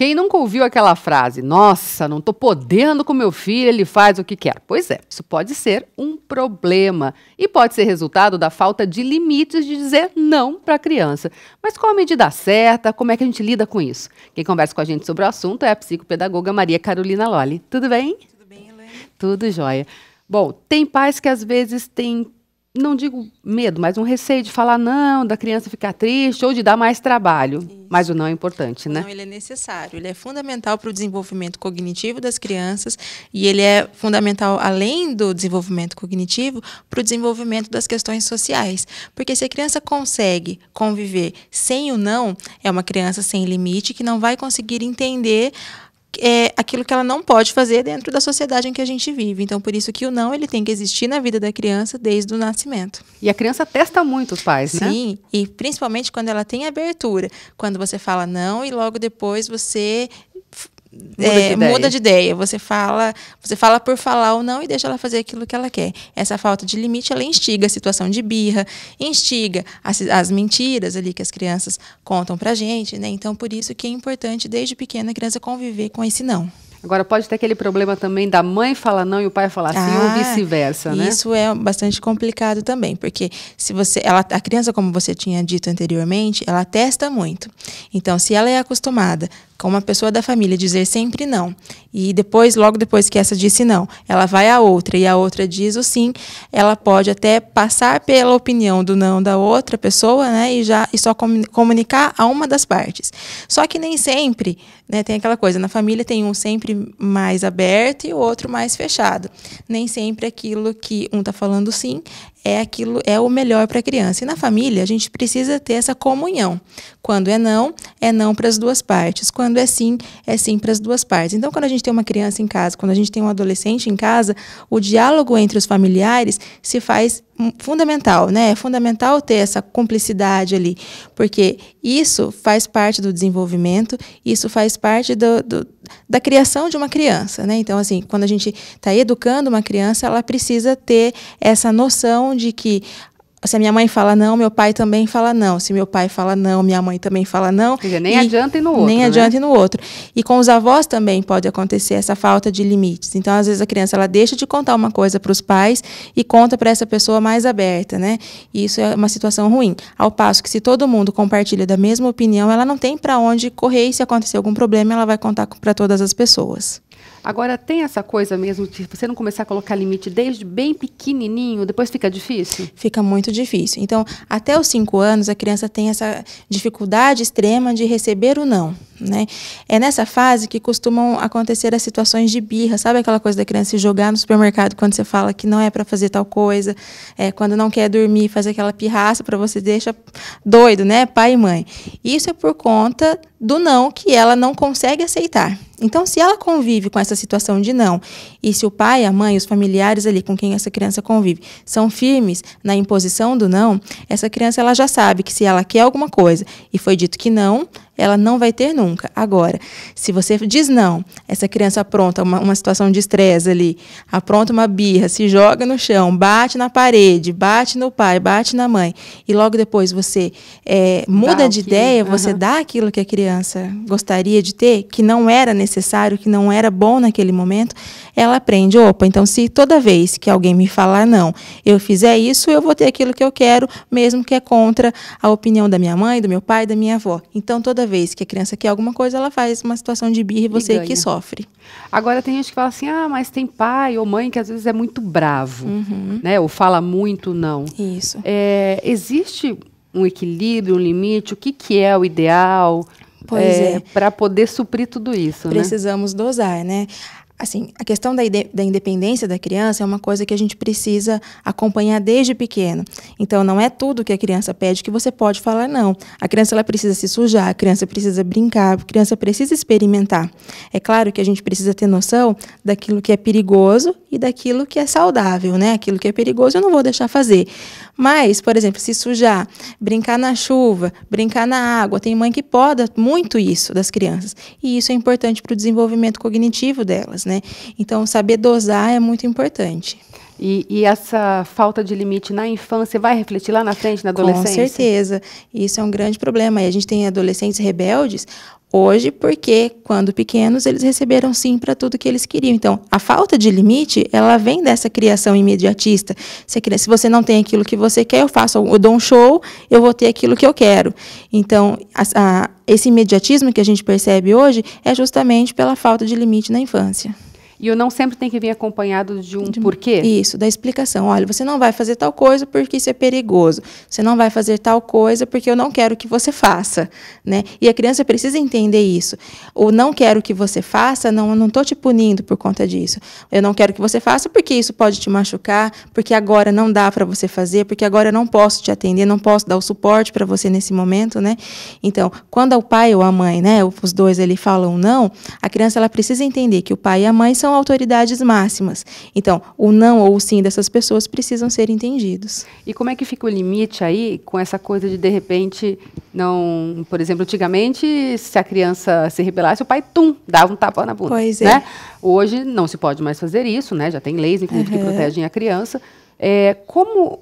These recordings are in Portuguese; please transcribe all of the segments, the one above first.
Quem nunca ouviu aquela frase, nossa, não estou podendo com meu filho, ele faz o que quer? Pois é, isso pode ser um problema e pode ser resultado da falta de limites de dizer não para a criança. Mas qual a medida certa? Como é que a gente lida com isso? Quem conversa com a gente sobre o assunto é a psicopedagoga Maria Carolina Lolli. Tudo bem? Tudo bem, Helena. Tudo jóia. Bom, tem pais que às vezes têm não digo medo, mas um receio de falar não, da criança ficar triste ou de dar mais trabalho. Isso. Mas o não é importante, né? Não, ele é necessário, ele é fundamental para o desenvolvimento cognitivo das crianças e ele é fundamental, além do desenvolvimento cognitivo, para o desenvolvimento das questões sociais. Porque se a criança consegue conviver sem o não, é uma criança sem limite que não vai conseguir entender é, aquilo que ela não pode fazer dentro da sociedade em que a gente vive. Então, por isso que o não ele tem que existir na vida da criança desde o nascimento. E a criança testa muito os pais, Sim, né? Sim, e principalmente quando ela tem abertura. Quando você fala não e logo depois você Muda, é, de ideia. muda de ideia. Você fala, você fala por falar ou não e deixa ela fazer aquilo que ela quer. Essa falta de limite, ela instiga a situação de birra, instiga as, as mentiras ali que as crianças contam pra gente, né? Então, por isso que é importante desde pequena a criança conviver com esse não. Agora, pode ter aquele problema também da mãe falar não e o pai falar sim, ah, ou vice-versa, né? Isso é bastante complicado também, porque se você. Ela, a criança, como você tinha dito anteriormente, ela testa muito. Então, se ela é acostumada com uma pessoa da família dizer sempre não, e depois, logo depois que essa disse não, ela vai a outra e a outra diz o sim, ela pode até passar pela opinião do não da outra pessoa, né, e já e só comunicar a uma das partes. Só que nem sempre, né, tem aquela coisa, na família tem um sempre mais aberto e o outro mais fechado. Nem sempre aquilo que um está falando sim é aquilo é o melhor para a criança. E na família, a gente precisa ter essa comunhão. Quando é não, é não para as duas partes. Quando é sim, é sim para as duas partes. Então, quando a gente tem uma criança em casa, quando a gente tem um adolescente em casa, o diálogo entre os familiares se faz fundamental, né? É fundamental ter essa cumplicidade ali, porque isso faz parte do desenvolvimento, isso faz parte do, do da criação de uma criança, né? Então, assim, quando a gente está educando uma criança, ela precisa ter essa noção de que se a minha mãe fala não, meu pai também fala não. Se meu pai fala não, minha mãe também fala não. Quer dizer, nem e, adianta e no outro. Nem né? adianta e no outro. E com os avós também pode acontecer essa falta de limites. Então, às vezes a criança ela deixa de contar uma coisa para os pais e conta para essa pessoa mais aberta, né? E isso é uma situação ruim. Ao passo que se todo mundo compartilha da mesma opinião, ela não tem para onde correr e se acontecer algum problema, ela vai contar para todas as pessoas. Agora, tem essa coisa mesmo de você não começar a colocar limite desde bem pequenininho, depois fica difícil? Fica muito difícil. Então, até os 5 anos, a criança tem essa dificuldade extrema de receber o não. Né? É nessa fase que costumam acontecer as situações de birra, sabe aquela coisa da criança se jogar no supermercado quando você fala que não é para fazer tal coisa, é, quando não quer dormir, faz aquela pirraça para você deixa doido, né, pai e mãe. Isso é por conta do não que ela não consegue aceitar. Então, se ela convive com essa situação de não e se o pai, a mãe, os familiares ali com quem essa criança convive são firmes na imposição do não, essa criança ela já sabe que se ela quer alguma coisa e foi dito que não, ela não vai ter nunca. Agora, se você diz não, essa criança apronta uma, uma situação de estresse ali, apronta uma birra, se joga no chão, bate na parede, bate no pai, bate na mãe, e logo depois você é, muda de que, ideia, você dá aquilo que a criança gostaria de ter, que não era necessário, que não era bom naquele momento, ela ela aprende, opa, então se toda vez que alguém me falar não, eu fizer isso, eu vou ter aquilo que eu quero, mesmo que é contra a opinião da minha mãe, do meu pai, da minha avó. Então toda vez que a criança quer alguma coisa, ela faz uma situação de birra e você que sofre. Agora tem gente que fala assim: "Ah, mas tem pai ou mãe que às vezes é muito bravo", uhum. né? Ou fala muito não. Isso. É, existe um equilíbrio, um limite, o que, que é o ideal? Pois é. é. Para poder suprir tudo isso. Né? Precisamos né? dosar, né? assim, a questão da, da, independência da criança é uma coisa que a gente precisa acompanhar desde pequeno. Então, não é tudo que a criança pede que você pode falar não. A criança ela precisa se sujar, a criança precisa brincar, a criança precisa experimentar. É claro que a gente precisa ter noção daquilo que é perigoso e daquilo que é saudável, né? Aquilo que é perigoso eu não vou deixar fazer. Mas, por exemplo, se sujar, brincar na chuva, brincar na água, tem mãe que poda muito isso das crianças. E isso é importante para o desenvolvimento cognitivo delas, né? né? Então, saber dosar é muito importante. E, e, essa falta de limite na infância vai refletir lá na frente, na adolescência? Com certeza. Isso é um grande problema. E a gente tem adolescentes rebeldes hoje porque, quando pequenos, eles receberam sim para tudo que eles queriam. Então, a falta de limite, ela vem dessa criação imediatista. Se você não tem aquilo que você quer, eu faço, eu dou um show, eu vou ter aquilo que eu quero. Então, a, a, esse imediatismo que a gente percebe hoje é justamente pela falta de limite na infância. E o não sempre tem que vir acompanhado de um de, porquê? Isso, da explicação. Olha, você não vai fazer tal coisa porque isso é perigoso. Você não vai fazer tal coisa porque eu não quero que você faça. Né? E a criança precisa entender isso. O não quero que você faça, não, eu não estou te punindo por conta disso. Eu não quero que você faça porque isso pode te machucar, porque agora não dá para você fazer, porque agora eu não posso te atender, não posso dar o suporte para você nesse momento, né? Então, quando o pai ou a mãe, né, os dois ali falam não, a criança ela precisa entender que o pai e a mãe são são autoridades máximas. Então, o não ou o sim dessas pessoas precisam ser entendidos. E como é que fica o limite aí com essa coisa de, de repente, não. Por exemplo, antigamente, se a criança se rebelasse, o pai, tum, dava um tapa na bunda. Pois é. Né? Hoje não se pode mais fazer isso, né? já tem leis, inclusive, uhum. que protegem a criança. É, como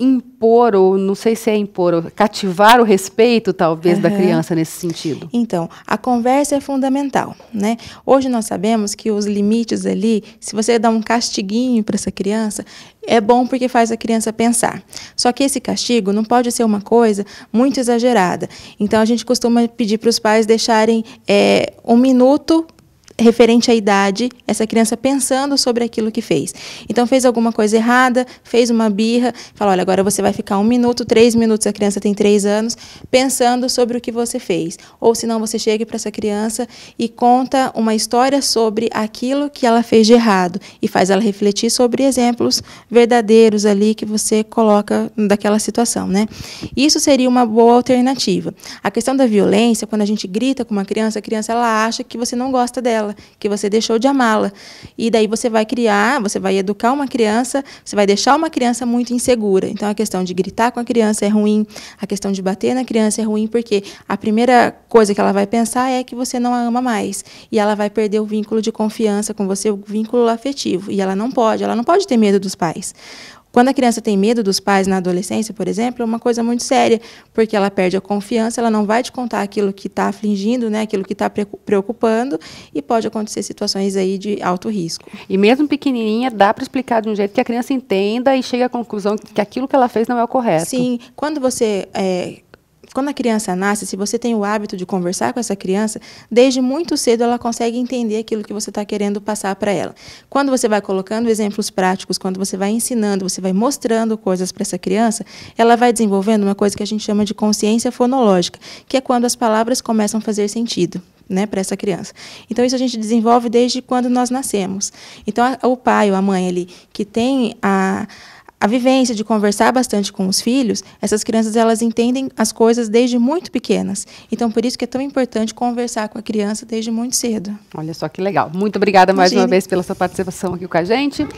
impor, ou não sei se é impor, ou cativar o respeito, talvez, uhum. da criança nesse sentido? Então, a conversa é fundamental, né? Hoje nós sabemos que os limites ali, se você dá um castiguinho para essa criança, é bom porque faz a criança pensar. Só que esse castigo não pode ser uma coisa muito exagerada. Então, a gente costuma pedir para os pais deixarem é, um minuto referente à idade, essa criança pensando sobre aquilo que fez. Então, fez alguma coisa errada, fez uma birra, fala: olha, agora você vai ficar um minuto, três minutos, a criança tem três anos, pensando sobre o que você fez. Ou se não, você chega para essa criança e conta uma história sobre aquilo que ela fez de errado e faz ela refletir sobre exemplos verdadeiros ali que você coloca daquela situação, né? Isso seria uma boa alternativa. A questão da violência, quando a gente grita com uma criança, a criança ela acha que você não gosta dela ela, que você deixou de amá-la. E daí você vai criar, você vai educar uma criança, você vai deixar uma criança muito insegura. Então a questão de gritar com a criança é ruim, a questão de bater na criança é ruim, porque a primeira coisa que ela vai pensar é que você não a ama mais. E ela vai perder o vínculo de confiança com você, o vínculo afetivo. E ela não pode, ela não pode ter medo dos pais. Quando a criança tem medo dos pais na adolescência, por exemplo, é uma coisa muito séria, porque ela perde a confiança, ela não vai te contar aquilo que está afligindo, né, aquilo que está preocupando, e pode acontecer situações aí de alto risco. E mesmo pequenininha, dá para explicar de um jeito que a criança entenda e chegue à conclusão que aquilo que ela fez não é o correto. Sim, quando você é, quando a criança nasce, se você tem o hábito de conversar com essa criança, desde muito cedo ela consegue entender aquilo que você está querendo passar para ela. Quando você vai colocando exemplos práticos, quando você vai ensinando, você vai mostrando coisas para essa criança, ela vai desenvolvendo uma coisa que a gente chama de consciência fonológica, que é quando as palavras começam a fazer sentido. Né, para essa criança. Então isso a gente desenvolve desde quando nós nascemos. Então a, o pai ou a mãe ali que tem a a vivência de conversar bastante com os filhos, essas crianças elas entendem as coisas desde muito pequenas. Então, por isso que é tão importante conversar com a criança desde muito cedo. Olha só que legal. Muito obrigada mais uma vez pela sua participação aqui com a gente.